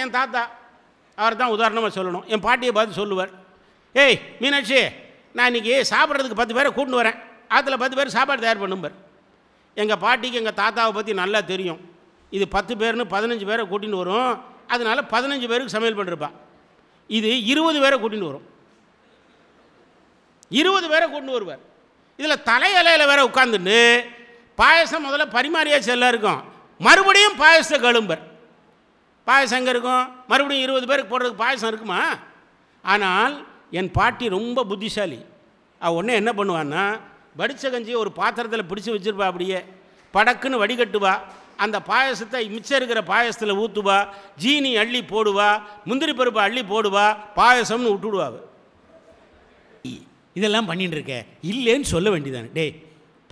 என் தாத்தா அவர் தான் உதாரணமாக சொல்லணும் என் பாட்டியை பார்த்து சொல்லுவார் ஏய் மீனாட்சி நான் இன்றைக்கி சாப்பிட்றதுக்கு பத்து பேரை கூட்டு வரேன் அதில் பத்து பேர் சாப்பாடு தயார் பண்ணும்பார் எங்கள் பாட்டிக்கு எங்கள் தாத்தாவை பற்றி நல்லா தெரியும் இது பத்து பேர்னு பதினஞ்சு பேரை கூட்டின்னு வரும் அதனால் பதினஞ்சு பேருக்கு சமையல் பண்ணிருப்பான் இது இருபது பேரை கூட்டின்னு வரும் இருபது பேரை கூட்டின்னு வருவார் இதில் இலையில் வேற உட்காந்துட்டு பாயசம் முதல்ல பரிமாறியாச்சு எல்லாம் இருக்கும் மறுபடியும் பாயசத்தை கழும்பர் பாயசம் எங்கே இருக்கும் மறுபடியும் இருபது பேருக்கு போடுறதுக்கு பாயசம் இருக்குமா ஆனால் என் பாட்டி ரொம்ப புத்திசாலி அவள் உடனே என்ன பண்ணுவான்னா வடித்த கஞ்சியை ஒரு பாத்திரத்தில் பிடிச்சி வச்சுருப்பா அப்படியே படக்குன்னு வடிகட்டுவா அந்த பாயசத்தை மிச்சம் இருக்கிற பாயசத்தில் ஊற்றுவா ஜீனி அள்ளி போடுவா முந்திரி பருப்பு அள்ளி போடுவா பாயசம்னு விட்டுடுவா இதெல்லாம் பண்ணிட்டு இல்லைன்னு சொல்ல வேண்டியதானே டே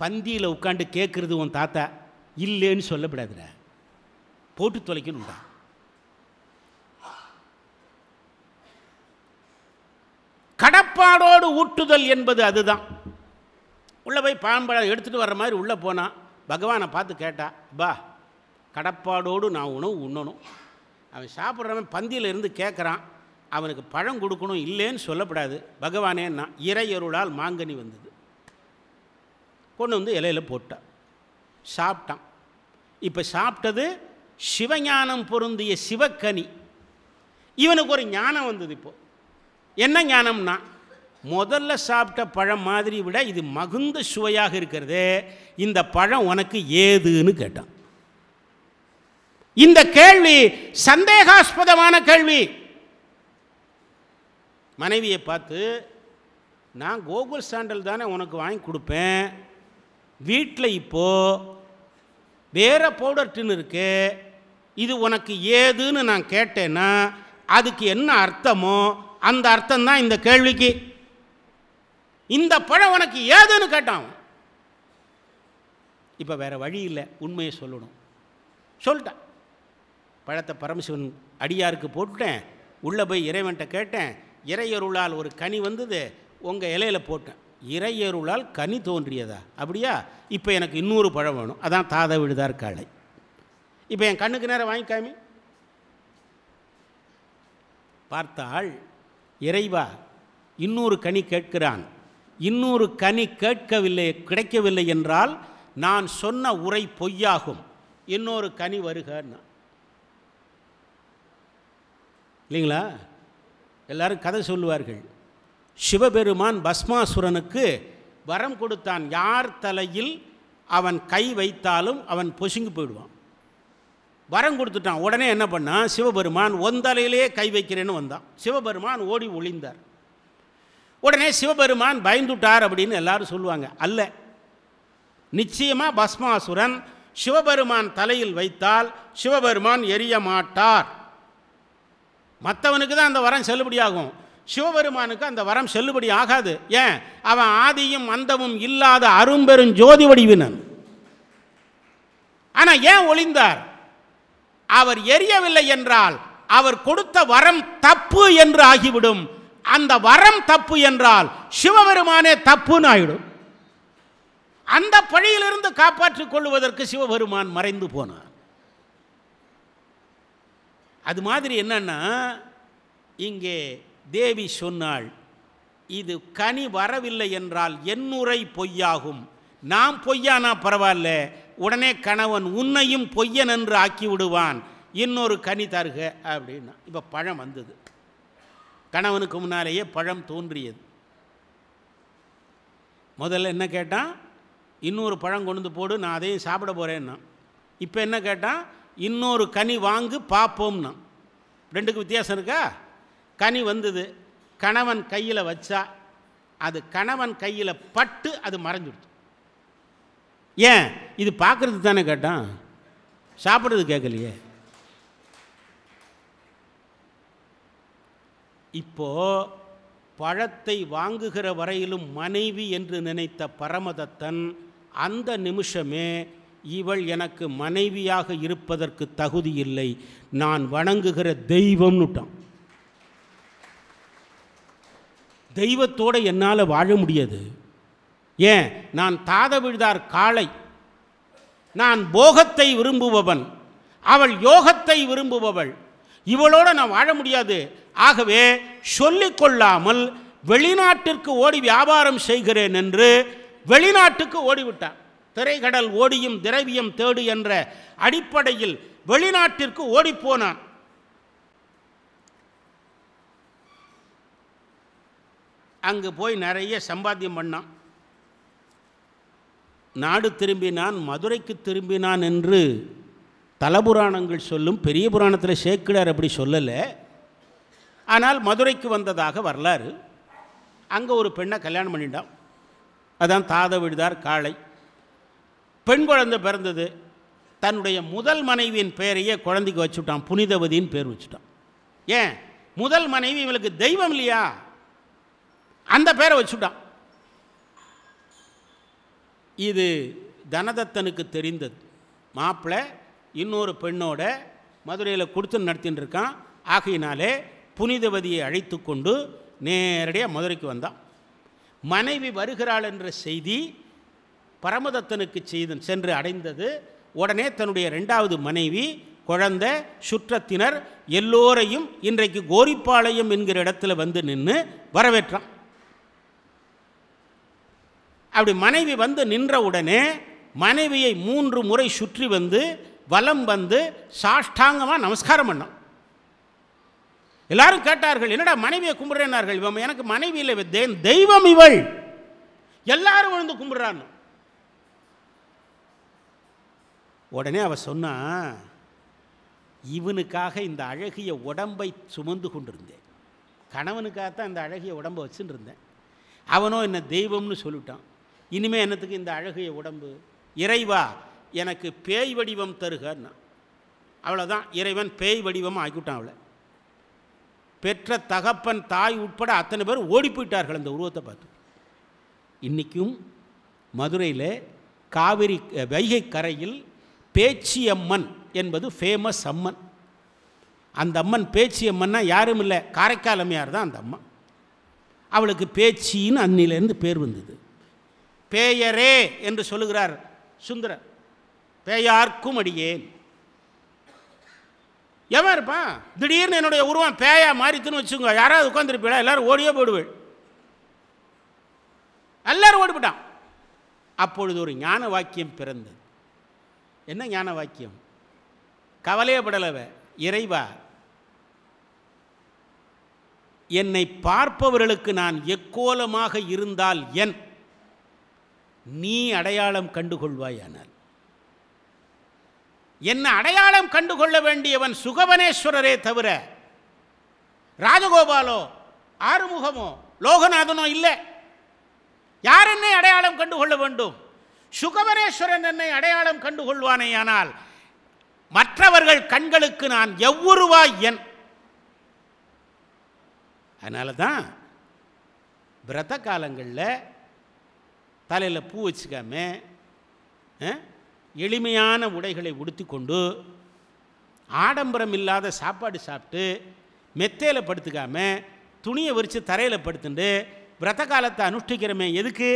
பந்தியில் உட்காந்து கேட்குறது உன் தாத்தா இல்லைன்னு சொல்லப்படாதுடா போட்டு தொலைக்கணும்டா கடப்பாடோடு ஊட்டுதல் என்பது அதுதான் உள்ளே போய் பாம்பழம் எடுத்துகிட்டு வர்ற மாதிரி உள்ளே போனால் பகவானை பார்த்து கேட்டா பா கடப்பாடோடு நான் உணவு உண்ணணும் அவன் சாப்பிட்றவன் பந்தியில் இருந்து கேட்குறான் அவனுக்கு பழம் கொடுக்கணும் இல்லைன்னு சொல்லப்படாது பகவானே நான் இறையருளால் மாங்கனி வந்தது கொண்டு வந்து இலையில் போட்டான் சாப்பிட்டான் இப்போ சாப்பிட்டது சிவஞானம் பொருந்திய சிவக்கனி இவனுக்கு ஒரு ஞானம் வந்தது இப்போது என்ன ஞானம்னா முதல்ல சாப்பிட்ட பழம் மாதிரி விட இது மகுந்த சுவையாக இருக்கிறது இந்த பழம் உனக்கு ஏதுன்னு கேட்டான் இந்த கேள்வி சந்தேகாஸ்பதமான கேள்வி மனைவியை பார்த்து நான் கோகுல் சாண்டல் தானே உனக்கு வாங்கி கொடுப்பேன் வீட்டில் இப்போது வேறு பவுடர் டின் இருக்கு இது உனக்கு ஏதுன்னு நான் கேட்டேன்னா அதுக்கு என்ன அர்த்தமோ அந்த அர்த்தம் தான் இந்த கேள்விக்கு இந்த பழம் உனக்கு ஏதுன்னு கேட்டான் இப்போ வேறு வழி இல்லை உண்மையை சொல்லணும் சொல்லிட்டான் பழத்தை பரமசிவன் அடியாருக்கு போட்டுட்டேன் உள்ளே போய் இறைவன்கிட்ட கேட்டேன் இறையருளால் ஒரு கனி வந்தது உங்கள் இலையில் போட்டேன் இறையருளால் கனி தோன்றியதா அப்படியா இப்போ எனக்கு இன்னொரு பழம் வேணும் அதான் தாத விழுதார் காளை இப்போ என் கண்ணுக்கு நேரம் வாங்கிக்காமி பார்த்தாள் இறைவா இன்னொரு கனி கேட்கிறான் இன்னொரு கனி கேட்கவில்லை கிடைக்கவில்லை என்றால் நான் சொன்ன உரை பொய்யாகும் இன்னொரு கனி வருகன்னா இல்லைங்களா எல்லாரும் கதை சொல்லுவார்கள் சிவபெருமான் பஸ்மாசுரனுக்கு வரம் கொடுத்தான் யார் தலையில் அவன் கை வைத்தாலும் அவன் பொசுங்கி போயிடுவான் வரம் கொடுத்துட்டான் உடனே என்ன பண்ணான் சிவபெருமான் ஒந்தலையிலே கை வைக்கிறேன்னு வந்தான் சிவபெருமான் ஓடி ஒளிந்தார் உடனே சிவபெருமான் பயந்துட்டார் அப்படின்னு எல்லாரும் சொல்லுவாங்க அல்ல நிச்சயமாக பஸ்மாசுரன் சிவபெருமான் தலையில் வைத்தால் சிவபெருமான் எரிய மாட்டார் மற்றவனுக்கு தான் அந்த வரம் செல்லுபடியாகும் சிவபெருமானுக்கு அந்த வரம் செல்லுபடி ஆகாது ஏன் அவன் ஆதியும் அந்தமும் இல்லாத அரும்பெரும் ஜோதி வடிவினன் ஆனால் ஏன் ஒளிந்தார் அவர் எரியவில்லை என்றால் அவர் கொடுத்த வரம் தப்பு என்று ஆகிவிடும் அந்த வரம் தப்பு என்றால் சிவபெருமானே தப்புன்னு ஆயிடும் அந்த பழியிலிருந்து காப்பாற்றிக் கொள்வதற்கு சிவபெருமான் மறைந்து போனார் அது மாதிரி என்னன்னா இங்கே தேவி சொன்னாள் இது கனி வரவில்லை என்றால் என்னுரை பொய்யாகும் நாம் பொய்யானா பரவாயில்ல உடனே கணவன் உன்னையும் பொய்யன் என்று ஆக்கி விடுவான் இன்னொரு கனி தருக அப்படின்னா இப்போ பழம் வந்தது கணவனுக்கு முன்னாலேயே பழம் தோன்றியது முதல்ல என்ன கேட்டான் இன்னொரு பழம் கொண்டு போடு நான் அதையும் சாப்பிட போகிறேன்னா இப்போ என்ன கேட்டான் இன்னொரு கனி வாங்கு பார்ப்போம்னா ரெண்டுக்கு வித்தியாசம் இருக்கா கனி வந்தது கணவன் கையில் வச்சா அது கணவன் கையில் பட்டு அது மறைஞ்சிடுச்சு ஏன் இது பார்க்குறது தானே கேட்டான் சாப்பிட்றது கேட்கலையே இப்போது பழத்தை வாங்குகிற வரையிலும் மனைவி என்று நினைத்த பரமதத்தன் அந்த நிமிஷமே இவள் எனக்கு மனைவியாக இருப்பதற்கு தகுதி இல்லை நான் வணங்குகிற தெய்வம்னுட்டான் தெய்வத்தோடு என்னால் வாழ முடியாது ஏன் நான் தாத விழுதார் காளை நான் போகத்தை விரும்புபவன் அவள் யோகத்தை விரும்புபவள் இவளோடு நான் வாழ முடியாது ஆகவே சொல்லிக்கொள்ளாமல் வெளிநாட்டிற்கு ஓடி வியாபாரம் செய்கிறேன் என்று வெளிநாட்டுக்கு ஓடிவிட்டான் திரைகடல் ஓடியும் திரவியம் தேடு என்ற அடிப்படையில் வெளிநாட்டிற்கு ஓடிப்போனான் அங்கு போய் நிறைய சம்பாத்தியம் பண்ணான் நாடு திரும்பினான் மதுரைக்கு திரும்பினான் என்று தலபுராணங்கள் சொல்லும் பெரிய புராணத்தில் சேக்கிடார் அப்படி சொல்லலை ஆனால் மதுரைக்கு வந்ததாக வரலாறு அங்கே ஒரு பெண்ணை கல்யாணம் பண்ணிட்டான் அதான் தாத விடுதார் காளை பெண் குழந்தை பிறந்தது தன்னுடைய முதல் மனைவியின் பெயரையே குழந்தைக்கு வச்சுட்டான் புனிதவதின்னு பேர் வச்சுட்டான் ஏன் முதல் மனைவி இவளுக்கு தெய்வம் இல்லையா அந்த பேரை வச்சுட்டான் இது தனதத்தனுக்கு தெரிந்தது மாப்பிள்ள இன்னொரு பெண்ணோட மதுரையில் கொடுத்து நடத்தின்னு இருக்கான் ஆகையினாலே புனிதவதியை அழைத்து கொண்டு நேரடியாக மதுரைக்கு வந்தான் மனைவி வருகிறாள் என்ற செய்தி பரமதத்தனுக்கு செய்த சென்று அடைந்தது உடனே தன்னுடைய ரெண்டாவது மனைவி குழந்த சுற்றத்தினர் எல்லோரையும் இன்றைக்கு கோரிப்பாளையம் என்கிற இடத்துல வந்து நின்று வரவேற்றான் அப்படி மனைவி வந்து நின்ற உடனே மனைவியை மூன்று முறை சுற்றி வந்து வலம் வந்து சாஷ்டாங்கமாக நமஸ்காரம் பண்ணோம் எல்லாரும் கேட்டார்கள் என்னடா மனைவியை கும்பிடுறேனார்கள் இவன் எனக்கு மனைவி இல்லை தெய்வம் இவள் எல்லாரும் விழுந்து கும்பிட்றான்னு உடனே அவ சொன்னா இவனுக்காக இந்த அழகிய உடம்பை சுமந்து கொண்டிருந்தேன் கணவனுக்காகத்தான் இந்த அழகிய உடம்பை வச்சுட்டு இருந்தேன் அவனோ என்னை தெய்வம்னு சொல்லிட்டான் இனிமேல் என்னத்துக்கு இந்த அழகிய உடம்பு இறைவா எனக்கு பேய் வடிவம் தருகன்னா அவ்வளோதான் இறைவன் பேய் வடிவம் ஆக்கிவிட்டான் அவளை பெற்ற தகப்பன் தாய் உட்பட அத்தனை பேர் ஓடி போயிட்டார்கள் அந்த உருவத்தை பார்த்து இன்றைக்கும் மதுரையில் காவிரி வைகை கரையில் பேச்சியம்மன் என்பது ஃபேமஸ் அம்மன் அந்த அம்மன் பேச்சியம்மன்னா யாரும் இல்லை காரைக்காலமையார் தான் அந்த அம்மா அவளுக்கு பேச்சின்னு அன்னிலேருந்து பேர் வந்தது பேயரே என்று சொல்லுகிறார் சுந்தரர் பேயார்க்கும் அடியேன் எவன் இருப்பான் திடீர்னு என்னுடைய உருவம் பேயா மாறித்துன்னு வச்சுக்கோங்க யாராவது உட்காந்துருப்பீங்களா எல்லோரும் ஓடியே போயிடுவேன் எல்லாரும் ஓடிவிட்டான் அப்பொழுது ஒரு ஞான வாக்கியம் பிறந்தது என்ன ஞான வாக்கியம் கவலையப்படலவ இறைவா என்னை பார்ப்பவர்களுக்கு நான் எக்கோலமாக இருந்தால் என் நீ அடையாளம் கண்டுகொள்வாயானால் என்ன அடையாளம் கண்டுகொள்ள வேண்டியவன் சுகவனேஸ்வரரே தவிர ராஜகோபாலோ ஆறுமுகமோ லோகநாதனோ இல்லை யார் என்னை அடையாளம் கண்டுகொள்ள வேண்டும் சுகவனேஸ்வரன் என்னை அடையாளம் கண்டுகொள்வானேயானால் மற்றவர்கள் கண்களுக்கு நான் எவ்வுருவாய் என் அதனால தான் விரத காலங்களில் தலையில் பூ வச்சுக்காம எளிமையான உடைகளை உடுத்தி கொண்டு ஆடம்பரம் இல்லாத சாப்பாடு சாப்பிட்டு மெத்தையில் படுத்துக்காம துணியை விரித்து தரையில் படுத்துட்டு விரத காலத்தை அனுஷ்டிக்கிறமே எதுக்கு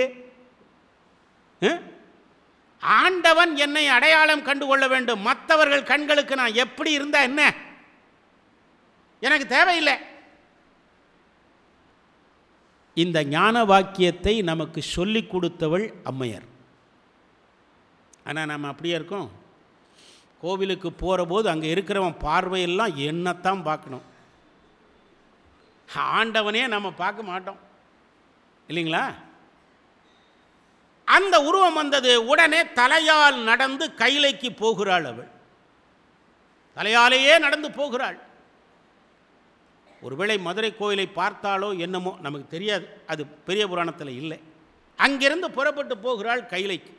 ஆண்டவன் என்னை அடையாளம் கண்டு கொள்ள வேண்டும் மற்றவர்கள் கண்களுக்கு நான் எப்படி இருந்தால் என்ன எனக்கு தேவையில்லை இந்த ஞான வாக்கியத்தை நமக்கு சொல்லி கொடுத்தவள் அம்மையார் ஆனால் நம்ம அப்படியே இருக்கோம் கோவிலுக்கு போகிற போது அங்கே இருக்கிறவன் பார்வையெல்லாம் என்னத்தான் பார்க்கணும் ஆண்டவனே நம்ம பார்க்க மாட்டோம் இல்லைங்களா அந்த உருவம் வந்தது உடனே தலையால் நடந்து கைலைக்கு போகிறாள் அவள் தலையாலேயே நடந்து போகிறாள் ஒருவேளை மதுரை கோயிலை பார்த்தாலோ என்னமோ நமக்கு தெரியாது அது பெரிய புராணத்தில் இல்லை அங்கிருந்து புறப்பட்டு போகிறாள் கைலைக்கு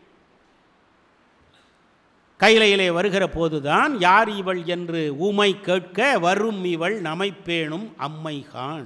கைலையிலே வருகிற போதுதான் யார் இவள் என்று ஊமை கேட்க வரும் இவள் நமைப்பேணும் அம்மைகான்